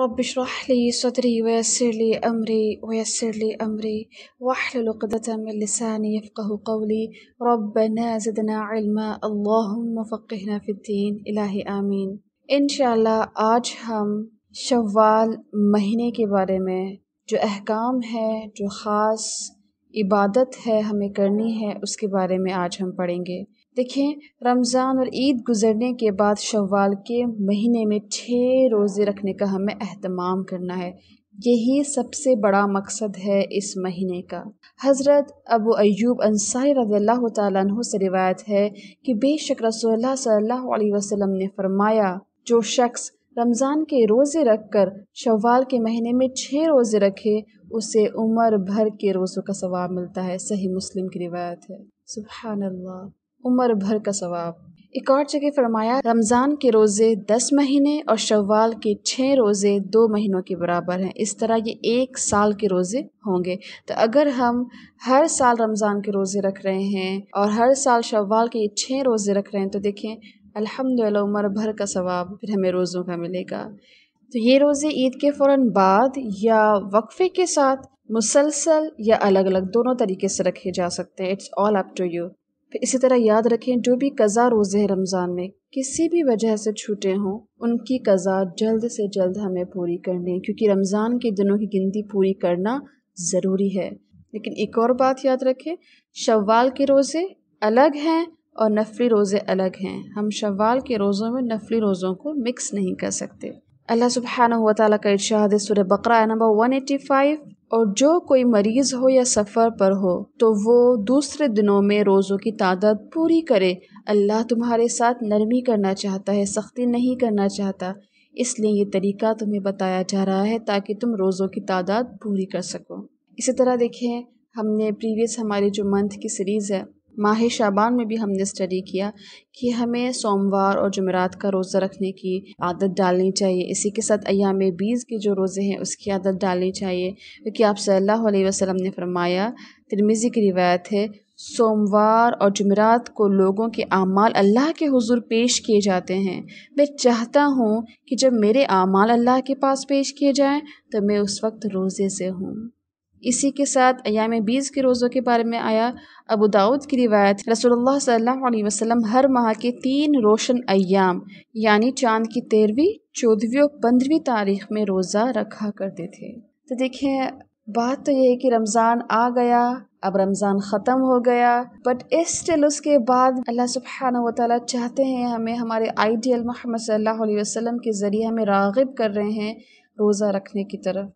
رب اشرح لي صدري ويسر لي أمري ويسر لي أمري واحلل عقدة من لساني يفقه قولي ربنا زدنا علما اللهم فقهنا في الدين إلهي آمين इन आज हम शवाल महीने के बारे में जो अहकाम है जो ख़ास इबादत है हमें करनी है उसके बारे में आज हम पढ़ेंगे देखें रमज़ान और ईद गुज़रने के बाद शवाल के महीने में छः रोज़े रखने का हमें अहतमाम करना है यही सबसे बड़ा मकसद है इस महीने का हज़रत अबू अयूब अंसारी रज़ी तु से रिवायत है कि बेशक रसोल्ला सल्लल्लाहु अलैहि वसल्लम ने फरमाया जो शख्स रमज़ान के रोज़े रख कर शवाल के महीने में छः रोज़े रखे उसे उम्र भर के रोज़ों का सवाब मिलता है सही मुस्लिम की रिवायत है सुबहानल्ला उम्र भर का सवाब एक और जगह फरमाया रमज़ान के रोज़े दस महीने और शवाल के छः रोज़े दो महीनों के बराबर हैं इस तरह ये एक साल के रोज़े होंगे तो अगर हम हर साल रमज़ान के रोज़े रख रहे हैं और हर साल शवाल के छः रोज़े रख रहे हैं तो देखें अलहमदिल्ला उम्र भर का सवाब फिर हमें रोज़ों का मिलेगा तो ये रोज़े ईद के फ़ौर बाद या वक्फ़े के साथ मुसलसल या अलग अलग दोनों तरीके से रखे जा सकते हैं it's all up to you फिर इसी तरह याद रखें जो भी कज़ा रोज़े हैं रमज़ान में किसी भी वजह से छूटे हों उनकी कज़ा जल्द से जल्द हमें पूरी करनी क्योंकि रमज़ान के दिनों की गिनती पूरी करना ज़रूरी है लेकिन एक और बात याद रखें शवाल के रोज़े अलग हैं और नफली रोज़े अलग हैं हम शवाल के रोज़ों में नफली रोज़ों को मिक्स नहीं कर सकते अल्लाह सुबहाना हुआ ताली का इर्शाद सुर बकरा नंबर वन एटी फाइव और जो कोई मरीज़ हो या सफ़र पर हो तो वो दूसरे दिनों में रोज़ों की तादाद पूरी करे अल्लाह तुम्हारे साथ नरमी करना चाहता है सख्ती नहीं करना चाहता इसलिए ये तरीका तुम्हें बताया जा रहा है ताकि तुम रोज़ों की तादाद पूरी कर सको इसी तरह देखें हमने प्रीवियस हमारी जो मंथ की सीरीज़ है माह शाबान में भी हमने स्टडी किया कि हमें सोमवार और जुमेरात का रोज़ा रखने की आदत डालनी चाहिए इसी के साथ अयाम बीज के जो रोज़े हैं उसकी आदत डालनी चाहिए क्योंकि आप सल्लल्लाहु अलैहि वसल्लम ने फरमाया तिरमिज़ी की रिवायत है सोमवार और जुमेरात को लोगों के अमाल अल्लाह के हुजूर पेश किए जाते हैं मैं चाहता हूँ कि जब मेरे अमाल अल्लाह के पास पेश किए जाएँ तो मैं उस वक्त रोज़े से हूँ इसी के साथ अयाम बीज के रोज़ों के बारे में आया अबू दाऊद की रिवायत रसोल्ला सल्लल्लाहु वसल्लम हर माह के तीन रोशन अयाम यानी चांद की तेरहवीं चौदहवीं और पंद्रहवीं तारीख में रोज़ा रखा करते थे तो देखें बात तो ये है कि रमज़ान आ गया अब रमज़ान ख़त्म हो गया बट स्टिल उसके बाद अल्लाह सुबहान वाली चाहते हैं हमें हमारे आइडियल महमद सल्लल्लाहु वसम के ज़रिए हमें रागब कर रहे हैं रोज़ा रखने की तरफ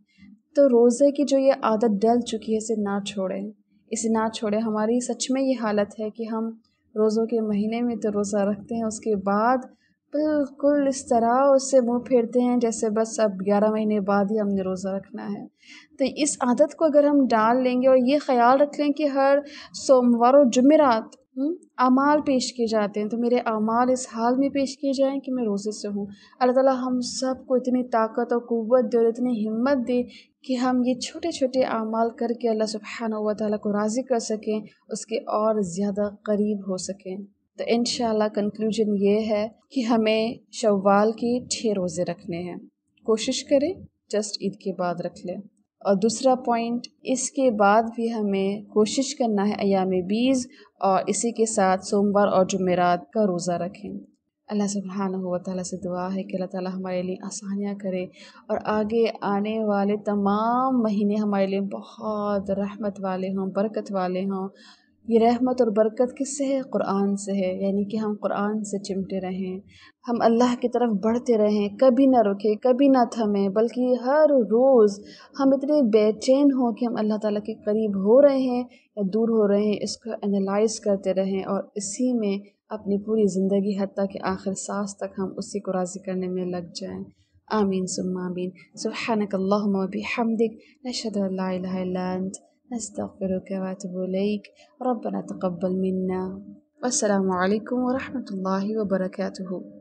तो रोज़े की जो ये आदत डल चुकी है इसे ना छोड़ें इसे ना छोड़ें हमारी सच में ये हालत है कि हम रोज़ों के महीने में तो रोज़ा रखते हैं उसके बाद बिल्कुल इस तरह उससे मुंह फेरते हैं जैसे बस अब ग्यारह महीने बाद ही हमने रोज़ा रखना है तो इस आदत को अगर हम डाल लेंगे और ये ख्याल रख लें कि हर सोमवार और जुमेरात हम्म, अमाल पेश किए जाते हैं तो मेरे अमाल इस हाल में पेश किए जाएं कि मैं रोज़े से हूँ अल्लाह ताला हम सब को इतनी ताकत और क़ुत दे और इतनी हिम्मत दे कि हम ये छोटे छोटे अमाल करके अल्लाह सुबहान वाली को राज़ी कर सकें उसके और ज़्यादा करीब हो सकें तो इन कंक्लूजन ये है कि हमें शवाल के छः रोज़े रखने हैं कोशिश करें जस्ट ईद के बाद रख लें और दूसरा पॉइंट इसके बाद भी हमें कोशिश करना है अयाम बीज और इसी के साथ सोमवार और जुमेरात का रोज़ा रखें अल्लाह सुबहान वाली से दुआ है कि अल्लाह ताला हमारे लिए आसानियाँ करे और आगे आने वाले तमाम महीने हमारे लिए बहुत रहमत वाले हों बरकत वाले हों ये रहमत और बरकत किससे है कुरान से है यानी कि हम कुरान से चिमटे रहें हम अल्लाह की तरफ बढ़ते रहें कभी ना रुके कभी ना थमें बल्कि हर रोज़ हम इतने बेचैन हों कि हम अल्लाह ताला के करीब हो रहे हैं या दूर हो रहे हैं इसको एनालाइज करते रहें और इसी में अपनी पूरी ज़िंदगी हती के आखिर सांस तक हम उसी को राज़ी करने में लग जाएँ आमीन सुम आमीन सुबहानक अल्लाहुम्मा हमदिक नशहद ला इलाहा इल्ला अंत